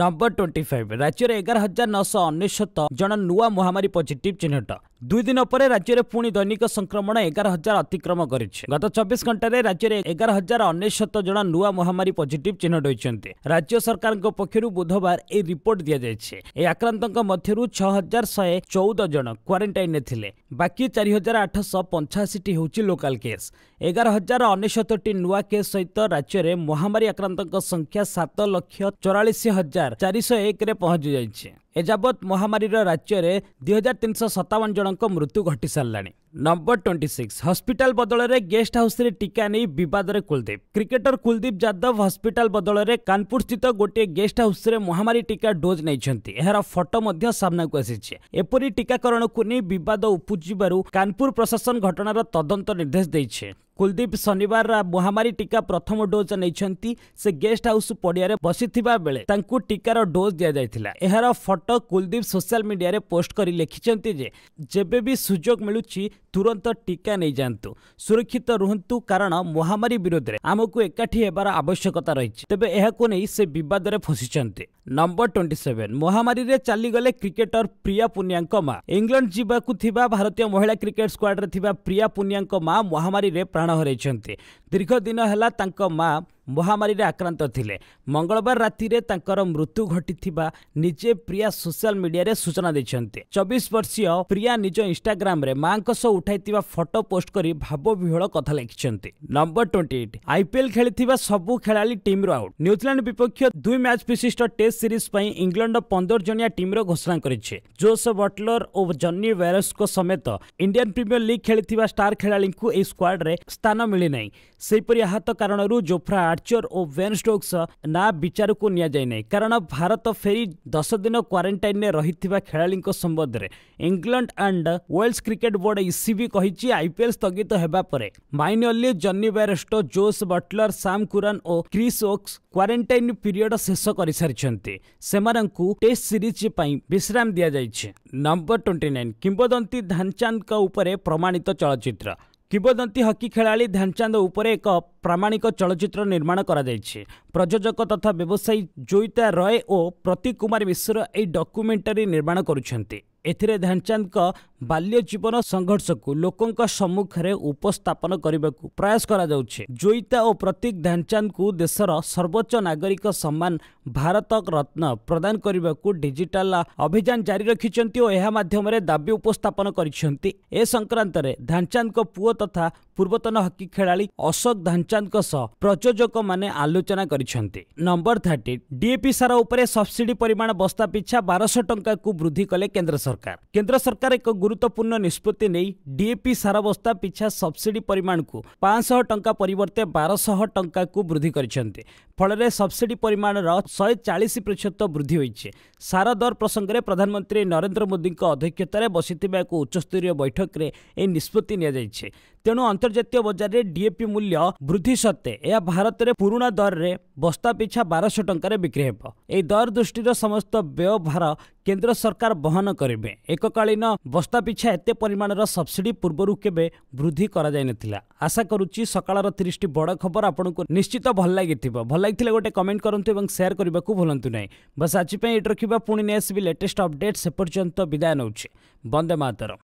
ନମ୍ବର ଟ୍ୱେଣ୍ଟି ଫାଇଭ୍ ରାଜ୍ୟରେ ଏଗାର ହଜାର ନଅଶହ ଅନେଶ୍ୱତ ଜଣ ନୂଆ ମହାମାରୀ ପଜିଟିଭ୍ ଚିହ୍ନଟ ଦୁଇ ଦିନ ପରେ ରାଜ୍ୟରେ ପୁଣି ଦୈନିକ ସଂକ୍ରମଣ ଏଗାର ହଜାର ଅତିକ୍ରମ କରିଛି ଗତ ଚବିଶ ଘଣ୍ଟାରେ ରାଜ୍ୟରେ ଏଗାର ହଜାର ଅନେଶ୍ୱତ ଜଣ ନୂଆ ମହାମାରୀ ପଜିଟିଭ୍ ଚିହ୍ନଟ ହୋଇଛନ୍ତି ରାଜ୍ୟ ସରକାରଙ୍କ ପକ୍ଷରୁ ବୁଧବାର ଏହି ରିପୋର୍ଟ ଦିଆଯାଇଛି ଏହି ଆକ୍ରାନ୍ତଙ୍କ ମଧ୍ୟରୁ ଛଅ ହଜାର ଶହେ ଚଉଦ ଜଣ କ୍ୱାରେଣ୍ଟାଇନ୍ରେ ଥିଲେ ବାକି ଚାରି ହଜାର ଆଠଶହ ପଞ୍ଚାଅଶୀଟି ହେଉଛି ଲୋକାଲ୍ କେସ୍ ଏଗାର ହଜାର ଅନେଶ୍ୱତଟି ନୂଆ କେସ୍ ସହିତ ରାଜ୍ୟରେ ମହାମାରୀ ଆକ୍ରାନ୍ତଙ୍କ ସଂଖ୍ୟା ସାତ ଲକ୍ଷ ଚଉରାଳିଶ ହଜାର ହଜାର ଚାରିଶହ ଏକରେ ପହଞ୍ଚି ଯାଇଛି ଏଯାବତ୍ ମହାମାରୀର ରାଜ୍ୟରେ ଦୁଇ ହଜାର ତିନିଶହ ସତାବନ ଜଣଙ୍କ ମୃତ୍ୟୁ ଘଟିସାରିଲାଣି ନମ୍ବର ଟ୍ୱେଣ୍ଟି ସିକ୍ସ ହସ୍ପିଟାଲ ବଦଳରେ ଗେଷ୍ଟ ହାଉସରେ ଟିକା ନେଇ ବିବାଦରେ କୁଲଦୀପ କ୍ରିକେଟର କୁଲଦୀପ ଯାଦବ ହସ୍ପିଟାଲ ବଦଳରେ କାନପୁରସ୍ଥିତ ଗୋଟିଏ ଗେଷ୍ଟ ହାଉସରେ ମହାମାରୀ ଟିକା ଡୋଜ୍ ନେଇଛନ୍ତି ଏହାର ଫଟୋ ମଧ୍ୟ ସାମ୍ନାକୁ ଆସିଛି ଏପରି ଟିକାକରଣକୁ ନେଇ ବିବାଦ ଉପୁଜିବାରୁ କାନପୁର ପ୍ରଶାସନ ଘଟଣାର ତଦନ୍ତ ନିର୍ଦ୍ଦେଶ ଦେଇଛି କୁଲଦୀପ ଶନିବାର ମହାମାରୀ ଟିକା ପ୍ରଥମ ଡୋଜ୍ ନେଇଛନ୍ତି ସେ ଗେଷ୍ଟ ହାଉସ ପଡ଼ିଆରେ ବସିଥିବା ବେଳେ ତାଙ୍କୁ ଟିକାର ଡୋଜ୍ ଦିଆଯାଇଥିଲା ଏହାର ଫଟୋ କୁଲଦୀପ ସୋସିଆଲ ମିଡିଆରେ ପୋଷ୍ଟ କରି ଲେଖିଛନ୍ତି ଯେ ଯେବେ ବି ସୁଯୋଗ ମିଳୁଛି ତୁରନ୍ତ ଟିକା ନେଇଯାଆନ୍ତୁ ସୁରକ୍ଷିତ ରୁହନ୍ତୁ କାରଣ ମହାମାରୀ ବିରୋଧରେ ଆମକୁ ଏକାଠି ହେବାର ଆବଶ୍ୟକତା ରହିଛି ତେବେ ଏହାକୁ ନେଇ ସେ ବିବାଦରେ ଫସିଛନ୍ତି ନମ୍ବର ଟ୍ୱେଣ୍ଟି ସେଭେନ୍ ମହାମାରୀରେ ଚାଲିଗଲେ କ୍ରିକେଟର ପ୍ରିୟା ପୁନିଆଙ୍କ ମା ଇଂଲଣ୍ଡ ଯିବାକୁ ଥିବା ଭାରତୀୟ ମହିଳା କ୍ରିକେଟ ସ୍କ୍ୱାଡରେ ଥିବା ପ୍ରିୟା ପୁନିଆଙ୍କ ମା ମହାମାରୀରେ ପ୍ରାଣ ହରାଇଛନ୍ତି ଦୀର୍ଘ ଦିନ ହେଲା ତାଙ୍କ ମା ମହାମାରୀରେ ଆକ୍ରାନ୍ତ ଥିଲେ ମଙ୍ଗଳବାର ରାତିରେ ତାଙ୍କର ମୃତ୍ୟୁ ଘଟିଥିବା ନିଜେ ପ୍ରିୟା ସୋସିଆଲ ମିଡିଆରେ ସୂଚନା ଦେଇଛନ୍ତି ଚବିଶ ବର୍ଷୀୟ ପ୍ରିୟା ନିଜ ଇନ୍ଷ୍ଟାଗ୍ରାମରେ ମାଙ୍କ ସହ ଉଠାଇଥିବା ଫଟୋ ପୋଷ୍ଟ କରି ଭାବବିହୋଳ କଥା ଲେଖିଛନ୍ତି ନମ୍ବର ଟ୍ୱେଣ୍ଟି ଏଇଟ୍ ଆଇପିଏଲ୍ ଖେଳିଥିବା ସବୁ ଖେଳାଳି ଟିମ୍ରୁ ଆଉଟ୍ ନ୍ୟୁଜିଲାଣ୍ଡ ବିପକ୍ଷ ଦୁଇ ମ୍ୟାଚ୍ ବିଶିଷ୍ଟ ଟେଷ୍ଟ ସିରିଜ ପାଇଁ ଇଂଲଣ୍ଡ ପନ୍ଦର ଜଣିଆ ଟିମ୍ର ଘୋଷଣା କରିଛି ଜୋସ୍ ବଟଲର ଓ ଜନି ୱେରସ୍ଙ୍କ ସମେତ ଇଣ୍ଡିଆନ୍ ପ୍ରିମିୟର ଲିଗ୍ ଖେଳିଥିବା ଷ୍ଟାର୍ ଖେଳାଳିଙ୍କୁ ଏହି ସ୍କ୍ୱାଡ୍ରେ ସ୍ଥାନ ମିଳିନାହିଁ ସେହିପରି ଆହତ କାରଣରୁ ଜୋଫ୍ରା ଆର୍ଚର ଓ ବେନ୍ ଷ୍ଟୋକ୍ସ ନାଁ ବିଚାରକୁ ନିଆଯାଇ ନାହିଁ କାରଣ ଭାରତ ଫେରି ଦଶ ଦିନ କ୍ୱାରେଣ୍ଟାଇନ୍ରେ ରହିଥିବା ଖେଳାଳିଙ୍କ ସମ୍ବନ୍ଧରେ England and Wales cricket board ECB କହିଛି ଆଇପିଏଲ୍ ସ୍ଥଗିତ ହେବା ପରେ Moeen Ali Jonny Bairstow Jos Buttler Sam Curran ଓ କ୍ରିସ୍ ଓକ୍ସ କ୍ୱାରେଣ୍ଟାଇନ୍ ପିରିୟଡ ଶେଷ କରିସାରିଛନ୍ତି ସେମାନଙ୍କୁ ଟେଷ୍ଟ ସିରିଜ୍ ପାଇଁ ବିଶ୍ରାମ ଦିଆଯାଇଛି ନମ୍ବର ଟ୍ୱେଣ୍ଟି ନାଇନ୍ କିମ୍ବଦନ୍ତୀ ଧାନଚାନ୍ଦଙ୍କ ଉପରେ ପ୍ରମାଣିତ ଚଳଚ୍ଚିତ୍ର କିମ୍ବଦନ୍ତୀ ହକି ଖେଳାଳି ଧ୍ୟାନଚାନ୍ଦ ଉପରେ ଏକ ପ୍ରାମାଣିକ ଚଳଚ୍ଚିତ୍ର ନିର୍ମାଣ କରାଯାଇଛି ପ୍ରଯୋଜକ ତଥା ବ୍ୟବସାୟୀ ଜୋଇତା ରୟ ଓ ପ୍ରତୀକ କୁମାର ମିଶ୍ର ଏହି ଡକ୍ୟୁମେଣ୍ଟାରୀ ନିର୍ମାଣ କରୁଛନ୍ତି ଏଥିରେ ଧ୍ୟାନଚାନ୍ଦଙ୍କ ବାଲ୍ୟ ଜୀବନ ସଂଘର୍ଷକୁ ଲୋକଙ୍କ ସମ୍ମୁଖରେ ଉପସ୍ଥାପନ କରିବାକୁ ପ୍ରୟାସ କରାଯାଉଛି ଜୋଇତା ଓ ପ୍ରତୀକ ଧ୍ୟାନଚାନ୍ଦଙ୍କୁ ଦେଶର ସର୍ବୋଚ୍ଚ ନାଗରିକ ସମ୍ମାନ ଭାରତ ରତ୍ନ ପ୍ରଦାନ କରିବାକୁ ଡିଜିଟାଲ ଅଭିଯାନ ଜାରି ରଖିଛନ୍ତି ଓ ଏହା ମାଧ୍ୟମରେ ଦାବି ଉପସ୍ଥାପନ କରିଛନ୍ତି ଏ ସଂକ୍ରାନ୍ତରେ ଧ୍ୟାନଚାନ୍ଦଙ୍କ ପୁଅ ତଥା ପୂର୍ବତନ ହକି ଖେଳାଳି ଅଶୋକ ଧାନଚାନ୍ଦଙ୍କ ସହ ପ୍ରଯୋଜକମାନେ ଆଲୋଚନା କରିଛନ୍ତି ନମ୍ବର ଥାର୍ଟିନ୍ ଡିଏପି ସାର ଉପରେ ସବସିଡି ପରିମାଣ ବସ୍ତା ପିଛା ବାରଶହ ଟଙ୍କାକୁ ବୃଦ୍ଧି କଲେ କେନ୍ଦ୍ର ସରକାର କେନ୍ଦ୍ର ସରକାର ଏକ ଗୁରୁତ୍ୱପୂର୍ଣ୍ଣ ନିଷ୍ପତ୍ତି ନେଇ ଡିଏପି ସାର ବସ୍ତା ପିଛା ସବସିଡି ପରିମାଣକୁ ପାଞ୍ଚଶହ ଟଙ୍କା ପରିବର୍ତ୍ତେ ବାରଶହ ଟଙ୍କାକୁ ବୃଦ୍ଧି କରିଛନ୍ତି ଫଳରେ ସବସିଡି ପରିମାଣର ଶହେ ଚାଳିଶ ପ୍ରତିଶତ ବୃଦ୍ଧି ହୋଇଛି ସାର ଦର ପ୍ରସଙ୍ଗରେ ପ୍ରଧାନମନ୍ତ୍ରୀ ନରେନ୍ଦ୍ର ମୋଦିଙ୍କ ଅଧ୍ୟକ୍ଷତାରେ ବସିଥିବା ଏକ ଉଚ୍ଚସ୍ତରୀୟ ବୈଠକରେ ଏହି ନିଷ୍ପତ୍ତି ନିଆଯାଇଛି ତେଣୁ ଅନ୍ତର୍ଜାତୀୟ ବଜାରରେ ଡିଏପି ମୂଲ୍ୟ ବୃଦ୍ଧି ସତ୍ତ୍ୱେ ଏହା ଭାରତରେ ପୁରୁଣା ଦରରେ ବସ୍ତା ପିଛା ବାରଶହ ଟଙ୍କାରେ ବିକ୍ରି ହେବ ଏହି ଦର ଦୃଷ୍ଟିର ସମସ୍ତ ବ୍ୟୟଭାର କେନ୍ଦ୍ର ସରକାର ବହନ କରିବେ ଏକକାଳୀନ ବସ୍ତା ପିଛା ଏତେ ପରିମାଣର ସବସିଡି ପୂର୍ବରୁ କେବେ ବୃଦ୍ଧି କରାଯାଇନଥିଲା ଆଶା କରୁଛି ସକାଳର ତିରିଶଟି ବଡ଼ ଖବର ଆପଣଙ୍କୁ ନିଶ୍ଚିତ ଭଲ ଲାଗିଥିବ ଭଲ ଲାଗିଥିଲେ ଗୋଟେ କମେଣ୍ଟ କରନ୍ତୁ ଏବଂ ସେୟାର କରିବାକୁ ଭୁଲନ୍ତୁ ନାହିଁ ବାସ୍ ଆଜି ପାଇଁ ଏଇଠି ରଖିବା ପୁଣି ନେଇ ଆସିବି ଲେଟେଷ୍ଟ ଅପଡେଟ୍ ସେ ପର୍ଯ୍ୟନ୍ତ ବିଦାୟ ନେଉଛି ବନ୍ଦେ ମାତରମ୍